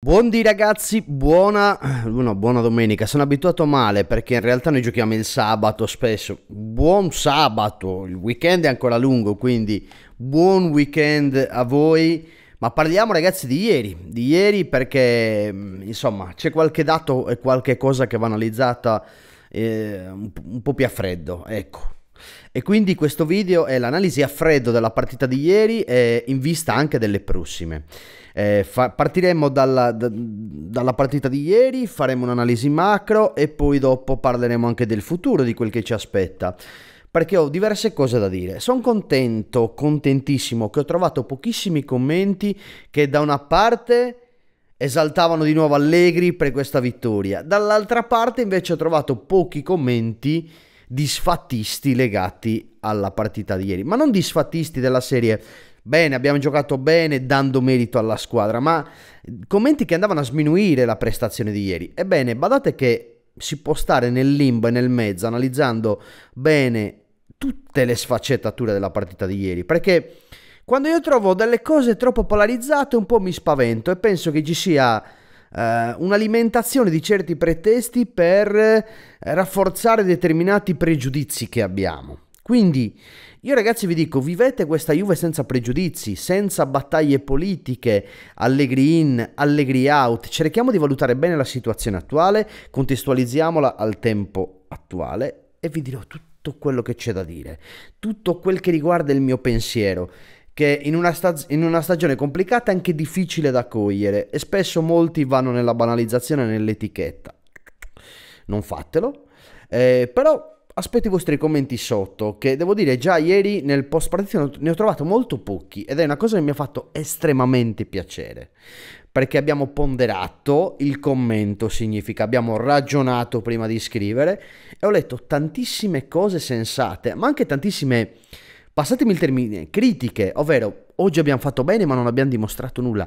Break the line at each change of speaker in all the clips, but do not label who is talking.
Buondì ragazzi, buona, no, buona domenica, sono abituato male perché in realtà noi giochiamo il sabato spesso, buon sabato, il weekend è ancora lungo quindi buon weekend a voi, ma parliamo ragazzi di ieri, di ieri perché mm, insomma c'è qualche dato e qualche cosa che va analizzata eh, un po' più a freddo, ecco. E quindi questo video è l'analisi a freddo della partita di ieri e eh, in vista anche delle prossime. Eh, fa- partiremo dalla, da, dalla, partita di ieri, faremo un'analisi macro e poi dopo parleremo anche del futuro, di quel che ci aspetta. Perché ho diverse cose da dire. Sono contento, contentissimo che ho trovato pochissimi commenti che da una parte esaltavano di nuovo Allegri per questa vittoria, dall'altra parte invece ho trovato pochi commenti disfattisti legati alla partita di ieri, ma non disfattisti della serie bene, abbiamo giocato bene dando merito alla squadra, ma commenti che andavano a sminuire la prestazione di ieri. Ebbene, badate che si può stare nel limbo e nel mezzo analizzando bene tutte le sfaccettature della partita di ieri, perché quando io trovo delle cose troppo polarizzate un po' mi spavento e penso che ci sia eh, un'alimentazione di certi pretesti per eh, rafforzare determinati pregiudizi che abbiamo. Quindi io ragazzi vi dico, vivete questa Juve senza pregiudizi, senza battaglie politiche, allegri in, allegri out, cerchiamo di valutare bene la situazione attuale, contestualizziamola al tempo attuale e vi dirò tutto quello che c'è da dire, tutto quel che riguarda il mio pensiero che in una, in una, stagione complicata è anche difficile da cogliere e spesso molti vanno nella banalizzazione nell'etichetta. Non fatelo, eh, però aspetto i vostri commenti sotto, che devo dire già ieri nel post partita ne ho trovato molto pochi ed è una cosa che mi ha fatto estremamente piacere, perché abbiamo ponderato il commento, significa abbiamo ragionato prima di scrivere e ho letto tantissime cose sensate, ma anche tantissime, passatemi il termine, critiche, ovvero oggi abbiamo fatto bene ma non abbiamo dimostrato nulla,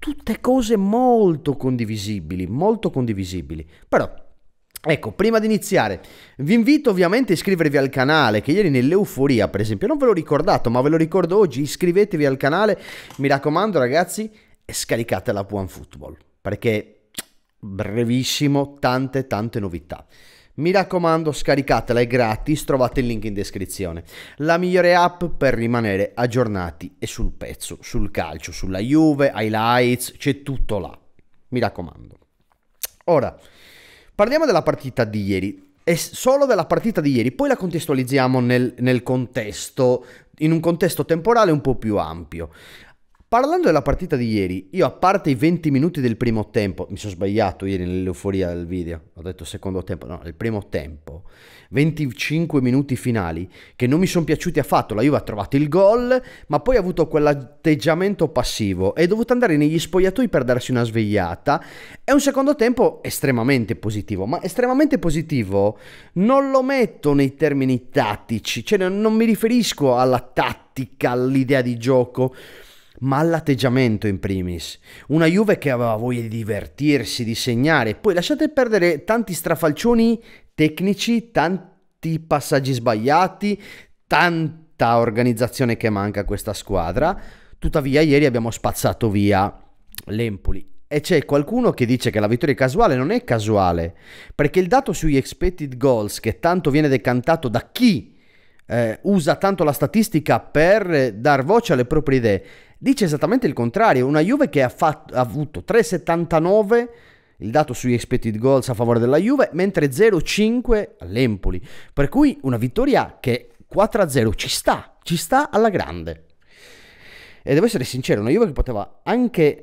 tutte cose molto condivisibili, molto condivisibili, però Ecco, prima di iniziare, vi invito ovviamente a iscrivervi al canale, che ieri nell'euforia, per esempio, non ve l'ho ricordato, ma ve lo ricordo oggi, iscrivetevi al canale, mi raccomando ragazzi, e scaricate la One Football, perché brevissimo, tante tante novità. Mi raccomando, scaricatela, è gratis, trovate il link in descrizione. La migliore app per rimanere aggiornati e sul pezzo, sul calcio, sulla Juve, highlights, c'è tutto là. Mi raccomando. Ora, Parliamo della partita di ieri. E solo della partita di ieri, poi la contestualizziamo nel, nel contesto, in un contesto temporale un po' più ampio. Parlando della partita di ieri, io a parte i 20 minuti del primo tempo, mi sono sbagliato ieri nell'euforia del video, ho detto secondo tempo, no, il primo tempo, 25 minuti finali che non mi sono piaciuti affatto, la Juve ha trovato il gol, ma poi ha avuto quell'atteggiamento passivo, è dovuta andare negli spogliatoi per darsi una svegliata, è un secondo tempo estremamente positivo, ma estremamente positivo non lo metto nei termini tattici, cioè non mi riferisco alla tattica, all'idea di gioco, ma all'atteggiamento in primis. Una Juve che aveva voglia di divertirsi, di segnare, poi lasciate perdere tanti strafalcioni tecnici, tanti passaggi sbagliati, tanta organizzazione che manca a questa squadra. Tuttavia ieri abbiamo spazzato via l'Empoli e c'è qualcuno che dice che la vittoria è casuale, non è casuale, perché il dato sugli expected goals che tanto viene decantato da chi eh, usa tanto la statistica per eh, dar voce alle proprie idee dice esattamente il contrario. Una Juve che ha, fatto, ha avuto 3,79 il dato sugli expected goals a favore della Juve, mentre 0,5 all'Empoli. Per cui una vittoria che 4-0 ci sta, ci sta alla grande. E devo essere sincero, una Juve che poteva anche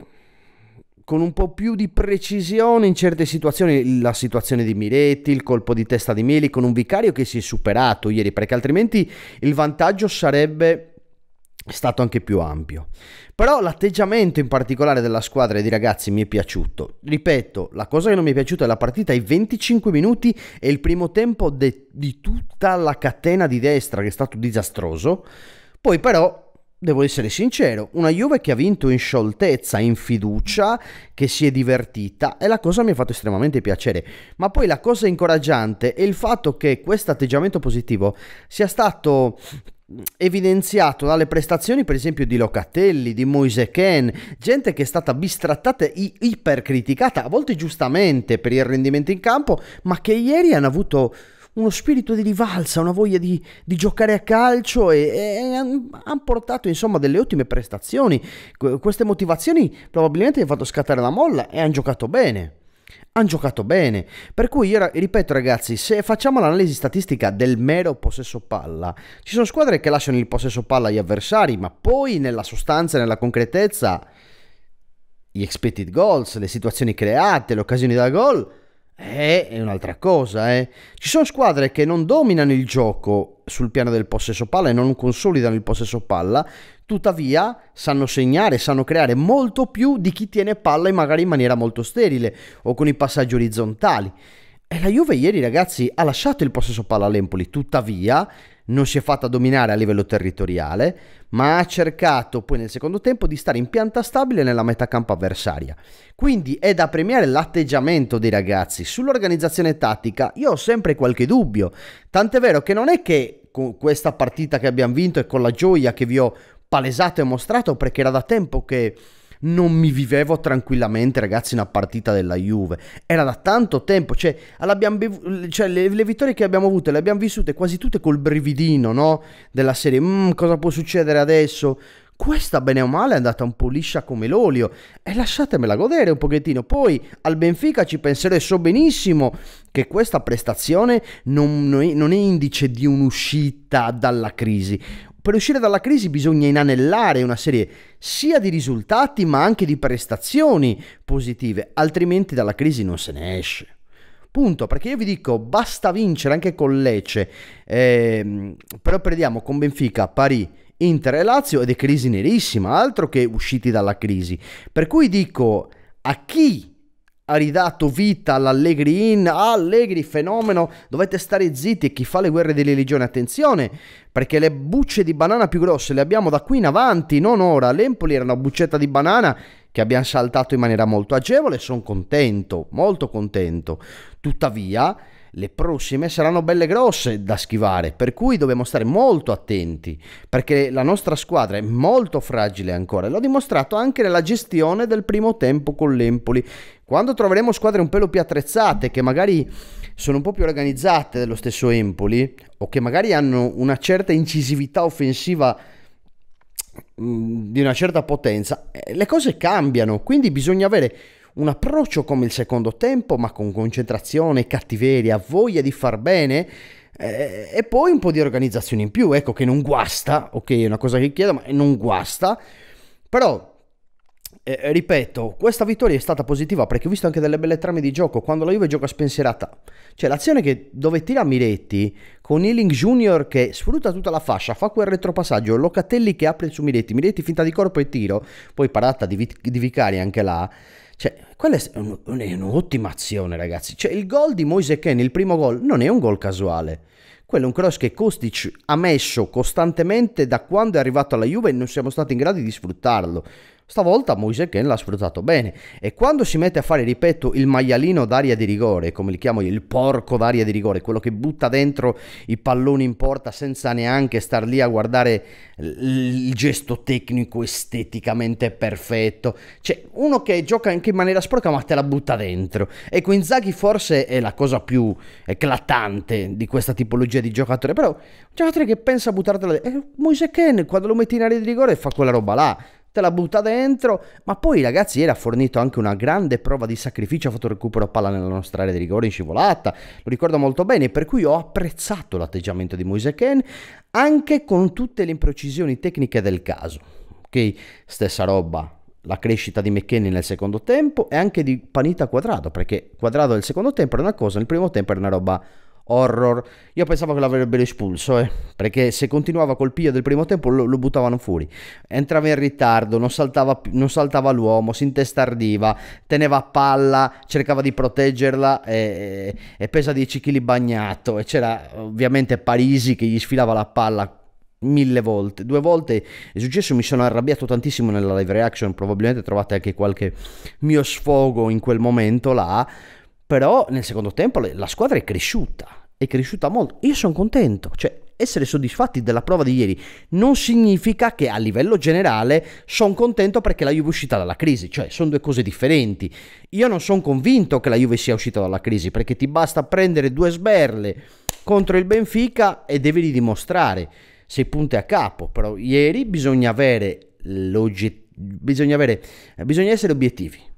con un po' più di precisione in certe situazioni, la situazione di Miretti, il colpo di testa di Meli, con un vicario che si è superato ieri, perché altrimenti il vantaggio sarebbe è stato anche più ampio. Però l'atteggiamento in particolare della squadra e dei ragazzi mi è piaciuto. Ripeto, la cosa che non mi è piaciuta è la partita ai 25 minuti e il primo tempo de- di tutta la catena di destra che è stato disastroso. Poi però devo essere sincero, una Juve che ha vinto in scioltezza, in fiducia, che si è divertita e la cosa mi ha fatto estremamente piacere. Ma poi la cosa incoraggiante è il fatto che questo atteggiamento positivo sia stato evidenziato dalle prestazioni per esempio di Locatelli, di Moise Ken, gente che è stata bistrattata e ipercriticata, a volte giustamente per il rendimento in campo, ma che ieri hanno avuto uno spirito di rivalsa, una voglia di, di giocare a calcio e, e hanno portato insomma delle ottime prestazioni. queste motivazioni probabilmente gli hanno fatto scattare la molla e hanno giocato bene hanno giocato bene. Per cui io ripeto, ragazzi, se facciamo l'analisi statistica del mero possesso palla, ci sono squadre che lasciano il possesso palla agli avversari, ma poi nella sostanza, nella concretezza, gli expected goals, le situazioni create, le occasioni da gol eh, è un'altra cosa, eh. Ci sono squadre che non dominano il gioco sul piano del possesso palla e non consolidano il possesso palla, tuttavia sanno segnare, sanno creare molto più di chi tiene palla e magari in maniera molto sterile o con i passaggi orizzontali. E la Juve ieri, ragazzi, ha lasciato il possesso palla all'Empoli, tuttavia non si è fatta dominare a livello territoriale, ma ha cercato poi nel secondo tempo di stare in pianta stabile nella metà campo avversaria. Quindi è da premiare l'atteggiamento dei ragazzi. Sull'organizzazione tattica io ho sempre qualche dubbio, tant'è vero che non è che con questa partita che abbiamo vinto e con la gioia che vi ho palesato e mostrato perché era da tempo che non mi vivevo tranquillamente, ragazzi, una partita della Juve. Era da tanto tempo, cioè, bev- cioè le, le, vittorie che abbiamo avute le abbiamo vissute quasi tutte col brividino, no? Della serie, mm, cosa può succedere adesso? questa bene o male è andata un po' liscia come l'olio e lasciatemela godere un pochettino. Poi al Benfica ci penserò e so benissimo che questa prestazione non, non è indice di un'uscita dalla crisi per uscire dalla crisi bisogna inanellare una serie sia di risultati ma anche di prestazioni positive, altrimenti dalla crisi non se ne esce. Punto, perché io vi dico, basta vincere anche con Lecce, eh, però perdiamo con Benfica, Pari, Inter e Lazio ed è crisi nerissima, altro che usciti dalla crisi. Per cui dico, a chi ha ridato vita all'Allegri in Allegri fenomeno dovete stare zitti e chi fa le guerre delle religioni attenzione perché le bucce di banana più grosse le abbiamo da qui in avanti non ora l'Empoli era una buccetta di banana che abbiamo saltato in maniera molto agevole sono contento molto contento tuttavia le prossime saranno belle grosse da schivare, per cui dobbiamo stare molto attenti, perché la nostra squadra è molto fragile ancora, l'ho dimostrato anche nella gestione del primo tempo con l'Empoli. Quando troveremo squadre un pelo più attrezzate, che magari sono un po' più organizzate dello stesso Empoli, o che magari hanno una certa incisività offensiva di una certa potenza, eh, le cose cambiano, quindi bisogna avere un approccio come il secondo tempo, ma con concentrazione, cattiveria, voglia di far bene eh, e poi un po' di organizzazione in più, ecco che non guasta, ok, è una cosa che chiedo, ma non guasta, però eh, eh, ripeto, questa vittoria è stata positiva perché ho visto anche delle belle trame di gioco. Quando la Juve gioca spensierata, cioè l'azione che dove tira Miretti con Ealing Junior che sfrutta tutta la fascia, fa quel retropassaggio, Locatelli che apre su Miretti, Miretti finta di corpo e tiro, poi parata di, di Vicari anche là. Cioè, quella è un'ottima azione, ragazzi. Cioè, il gol di Moise Ken, il primo gol, non è un gol casuale. Quello è un cross che Kostic ha messo costantemente da quando è arrivato alla Juve e non siamo stati in grado di sfruttarlo. Stavolta Moise Ken l'ha sfruttato bene e quando si mette a fare, ripeto, il maialino d'aria di rigore, come li chiamo io, il porco d'aria di rigore, quello che butta dentro i palloni in porta senza neanche star lì a guardare il gesto tecnico esteticamente perfetto. Cioè, uno che gioca anche in maniera sporca ma te la butta dentro. Ecco, Inzaghi forse è la cosa più eclatante di questa tipologia di giocatore, però un giocatore che pensa a buttartela dentro. Eh, Moise Ken, quando lo metti in aria di rigore fa quella roba là te la butta dentro. Ma poi, ragazzi, ieri ha fornito anche una grande prova di sacrificio. Ha fatto recupero palla nella nostra area di rigore in scivolata. Lo ricordo molto bene. Per cui ho apprezzato l'atteggiamento di Moise Ken, anche con tutte le imprecisioni tecniche del caso. Ok, stessa roba. La crescita di McKenny nel secondo tempo e anche di Panita Quadrado, perché Quadrado nel secondo tempo era una cosa, nel primo tempo era una roba horror. Io pensavo che l'avrebbero espulso, eh, perché se continuava col piglio del primo tempo lo, lo, buttavano fuori. Entrava in ritardo, non saltava, non saltava l'uomo, si intestardiva, teneva palla, cercava di proteggerla e, e pesa 10 kg bagnato. E c'era ovviamente Parisi che gli sfilava la palla mille volte, due volte è successo, mi sono arrabbiato tantissimo nella live reaction, probabilmente trovate anche qualche mio sfogo in quel momento là, però nel secondo tempo la squadra è cresciuta, è cresciuta molto. Io sono contento, cioè essere soddisfatti della prova di ieri non significa che a livello generale sono contento perché la Juve è uscita dalla crisi, cioè sono due cose differenti. Io non sono convinto che la Juve sia uscita dalla crisi perché ti basta prendere due sberle contro il Benfica e devi dimostrare sei punti a capo, però ieri bisogna avere l'oggettivo, bisogna, avere... bisogna essere obiettivi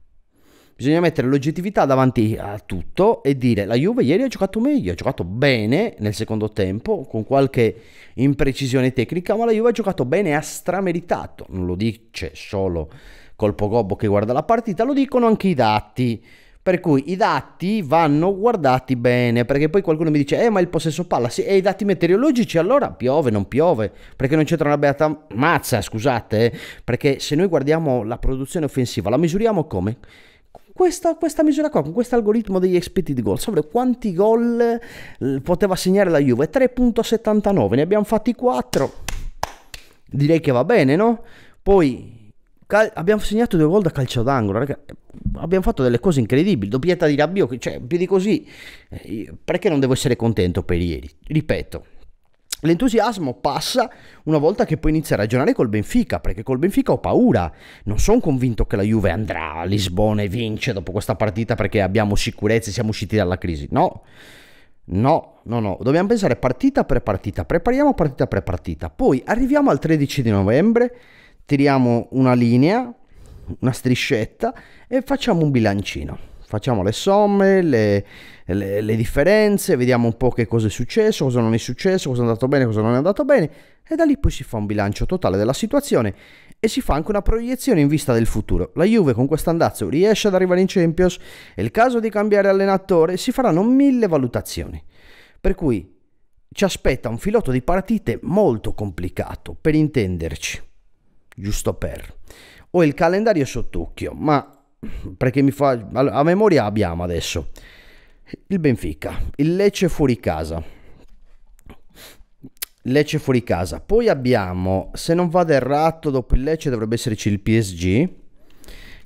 Bisogna mettere l'oggettività davanti a tutto e dire la Juve ieri ha giocato meglio, ha giocato bene nel secondo tempo con qualche imprecisione tecnica, ma la Juve ha giocato bene, e ha strameritato. Non lo dice solo Colpo Gobbo che guarda la partita, lo dicono anche i dati. Per cui i dati vanno guardati bene, perché poi qualcuno mi dice, eh ma il possesso palla, sì, e i dati meteorologici allora piove, non piove, perché non c'entra una beata mazza, scusate, eh? perché se noi guardiamo la produzione offensiva, la misuriamo come? Questa, questa misura qua, con questo algoritmo degli expected goals, ovvero cioè quanti gol eh, poteva segnare la Juve, 3.79, ne abbiamo fatti 4, direi che va bene, no? Poi cal- abbiamo segnato due gol da calcio d'angolo, ragazzi eh, abbiamo fatto delle cose incredibili. Doppietta di Rabbio, cioè più di così, eh, perché non devo essere contento per ieri? Ripeto, L'entusiasmo passa una volta che poi inizia a ragionare col Benfica, perché col Benfica ho paura. Non sono convinto che la Juve andrà a Lisbona e vince dopo questa partita perché abbiamo sicurezza e siamo usciti dalla crisi. No. No, no, no, dobbiamo pensare partita per partita, prepariamo partita per partita, poi arriviamo al 13 di novembre, tiriamo una linea, una striscetta e facciamo un bilancino facciamo le somme, le, le, le, differenze, vediamo un po' che cosa è successo, cosa non è successo, cosa è andato bene, cosa non è andato bene e da lì poi si fa un bilancio totale della situazione e si fa anche una proiezione in vista del futuro. La Juve con questo andazzo riesce ad arrivare in Champions, è il caso di cambiare allenatore, si faranno mille valutazioni. Per cui ci aspetta un filotto di partite molto complicato, per intenderci, giusto per. Ho il calendario sott'occhio, ma perché mi fa... A memoria abbiamo adesso il Benfica, il Lecce fuori casa. Lecce fuori casa. Poi abbiamo, se non vado errato, dopo il Lecce dovrebbe esserci il PSG.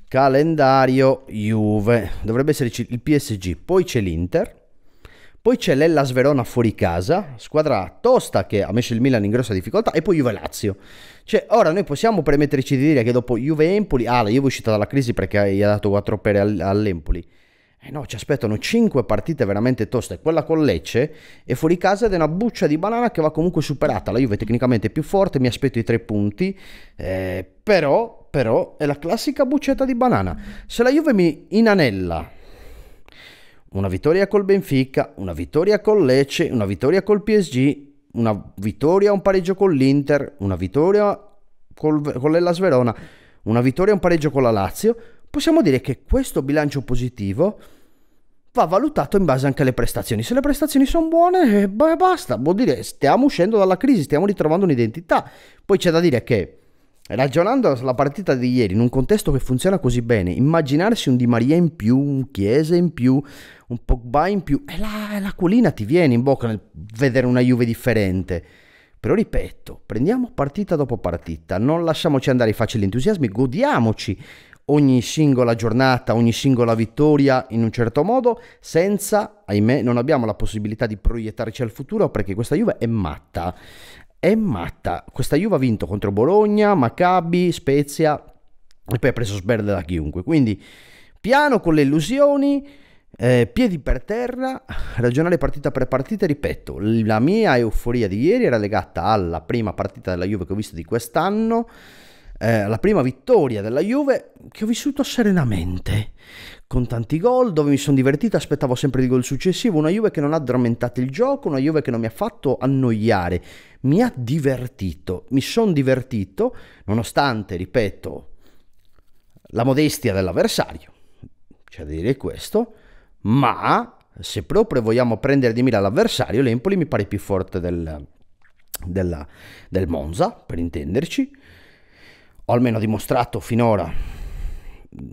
Calendario Juve. Dovrebbe esserci il PSG. Poi c'è l'Inter. Poi c'è l'Ellas Verona fuori casa, squadra tosta che ha messo il Milan in grossa difficoltà, e poi Juve Lazio. Cioè, ora noi possiamo permetterci di dire che dopo Juve Empoli, ah, la Juve è uscita dalla crisi perché gli ha dato 4 pere all'Empoli. Eh no, ci aspettano 5 partite veramente toste. Quella con Lecce è fuori casa ed è una buccia di banana che va comunque superata. La Juve è tecnicamente più forte, mi aspetto i 3 punti, eh, però, però è la classica buccetta di banana. Se la Juve mi inanella una vittoria col Benfica, una vittoria col Lecce, una vittoria col PSG, una vittoria un pareggio con l'Inter, una vittoria col, con l'Ellas Verona, una vittoria un pareggio con la Lazio, possiamo dire che questo bilancio positivo va valutato in base anche alle prestazioni. Se le prestazioni sono buone, eh, beh, basta, vuol dire stiamo uscendo dalla crisi, stiamo ritrovando un'identità. Poi c'è da dire che Ragionando sulla partita di ieri, in un contesto che funziona così bene, immaginarsi un Di Maria in più, un Chiesa in più, un Pogba in più, e la, la colina ti viene in bocca nel vedere una Juve differente. Però ripeto, prendiamo partita dopo partita, non lasciamoci andare i facili entusiasmi, godiamoci ogni singola giornata, ogni singola vittoria in un certo modo, senza, ahimè, non abbiamo la possibilità di proiettarci al futuro perché questa Juve è matta è matta. Questa Juve ha vinto contro Bologna, Maccabi, Spezia e poi ha preso sberle da chiunque. Quindi piano con le illusioni, eh, piedi per terra, ragionare partita per partita. Ripeto, la mia euforia di ieri era legata alla prima partita della Juve che ho visto di quest'anno. Eh, la prima vittoria della Juve che ho vissuto serenamente, con tanti gol, dove mi sono divertito, aspettavo sempre il gol successivo, una Juve che non ha addormentato il gioco, una Juve che non mi ha fatto annoiare, mi ha divertito, mi sono divertito, nonostante, ripeto, la modestia dell'avversario, c'è da dire questo, ma se proprio vogliamo prendere di mira l'avversario, l'Empoli mi pare più forte del, della, del Monza, per intenderci, o almeno dimostrato finora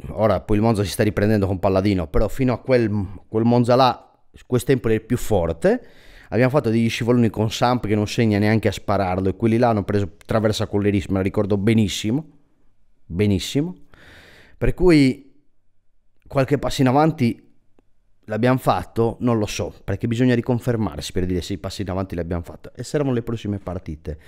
ora poi il Monza si sta riprendendo con Palladino, però fino a quel, quel Monza là, questo tempo è il più forte. Abbiamo fatto degli scivoloni con Samp che non segna neanche a spararlo e quelli là hanno preso traversa Colleris, me la ricordo benissimo, benissimo. Per cui qualche passo in avanti l'abbiamo fatto, non lo so, perché bisogna riconfermarsi per dire se i passi in avanti li abbiamo fatti e servono le prossime partite.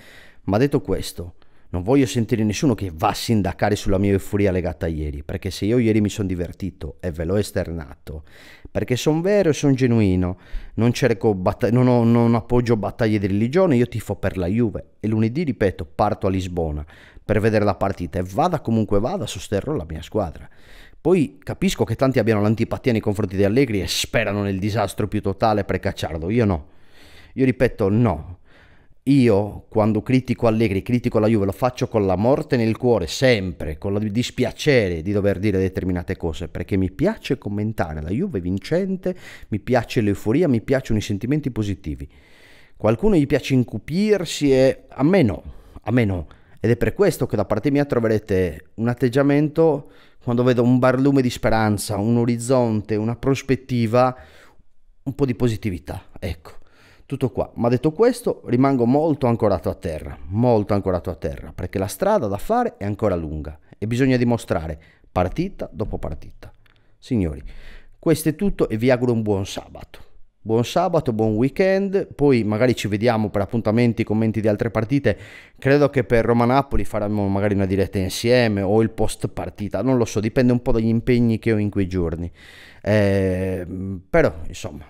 Ma detto questo, non voglio sentire nessuno che va a sindacare sulla mia euforia legata a ieri, perché se io ieri mi sono divertito e ve l'ho esternato, perché sono vero e sono genuino, non, battag- non, ho, non appoggio battaglie di religione, io tifo per la Juve e lunedì, ripeto, parto a Lisbona per vedere la partita e vada comunque vada, sosterrò la mia squadra. Poi capisco che tanti abbiano l'antipatia nei confronti di Allegri e sperano nel disastro più totale per cacciarlo, io no. Io ripeto no, io quando critico Allegri, critico la Juve, lo faccio con la morte nel cuore, sempre, con il dispiacere di dover dire determinate cose, perché mi piace commentare la Juve vincente, mi piace l'euforia, mi piacciono i sentimenti positivi. Qualcuno gli piace incupirsi e a me no, a me no. Ed è per questo che da parte mia troverete un atteggiamento quando vedo un barlume di speranza, un orizzonte, una prospettiva, un po' di positività, ecco. Tutto qua, ma detto questo rimango molto ancorato a terra, molto ancorato a terra, perché la strada da fare è ancora lunga e bisogna dimostrare partita dopo partita. Signori, questo è tutto e vi auguro un buon sabato. Buon sabato, buon weekend, poi magari ci vediamo per appuntamenti, commenti di altre partite. Credo che per Roma Napoli faremo magari una diretta insieme o il post partita, non lo so, dipende un po' dagli impegni che ho in quei giorni. Eh, però, insomma,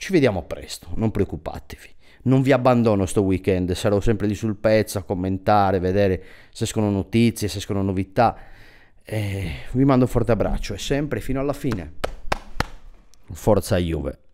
ci vediamo presto, non preoccupatevi. Non vi abbandono sto weekend, sarò sempre lì sul pezzo a commentare, vedere se escono notizie, se escono novità. E eh, vi mando un forte abbraccio e sempre fino alla fine. Forza Juve.